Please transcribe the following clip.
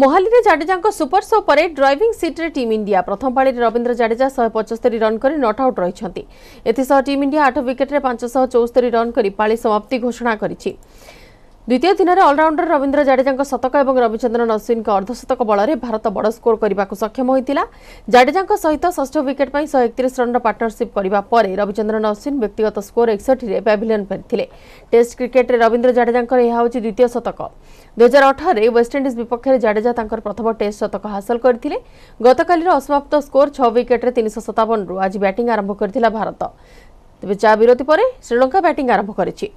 ମୋହାଲିରେ ଜାଡେଜାଙ୍କ super show ପରେ driving ସିଟ୍ରେ ଟିମ୍ ଇଣ୍ଡିଆ ପ୍ରଥମ ପାଳିରେ ରବୀନ୍ଦ୍ର ଜାଡେଜା ଶହେ ପଞ୍ଚସ୍ତରୀ ରନ୍ କରି ନଟ୍ ଆଉଟ୍ ରହିଛନ୍ତି ଏଥିସହ ଟିମ୍ ଇଣ୍ଡିଆ ଆଠ ୱିକେଟ୍ରେ ପାଞ୍ଚଶହ ଚଉସ୍ତରୀ ରନ୍ କରି ପାଳି ସମାପ୍ତି ଘୋଷଣା କରିଛି দ্বিতীয় দিনের অলরাউন্ডর রবীন্দ্র জাডেজাঙ্ক শতক এবং রবিচন্দ্রন অশ্বিনଙ୍କ অর্ধশতক বଳରେ ভারত বড় স্কোর করা সক্ষম হয়েছিল জাডেজাঙ্ক সহিত ষষ্ঠ উইকেট পাই শহে একত্রিশ রনর পার্টনরশিপ করা পরে রবিচন্দ্রন অশ্বিন ব্যক্তিগত স্কোর একষট্টি প্যাভিলিয়ন ফেরিলে টেস্ট ক্রিকেটে রবীন্দ্র জাডেজাঙ্কর ଏହା ହେଉଛି ଦ୍ୱିତୀୟ ଶତକ ଦୁଇହଜାର ଅଠରରେ ୱେଷ୍ଟଇଣ୍ଡିଜ୍ ବିପକ୍ଷରେ ଜାଡେଜା ତାଙ୍କର ପ୍ରଥମ ଟେଷ୍ଟ ଶତକ ହାସଲ କରିଥିଲେ ଗତକାଲିର ଅସମାପ୍ତ ସ୍କୋର ଛଅ ୱିକେଟ୍ରେ ତିନିଶହ ସତାବନରୁ ଆଜି ବ୍ୟାଟିଂ ଆରମ୍ଭ କରିଥିଲା ଭାରତ ତେବେ ଚା বিরতি ପରେ ଶ୍ରୀଲଙ୍କା ବ୍ୟାଟିଂ ଆରମ୍ଭ କରିଛି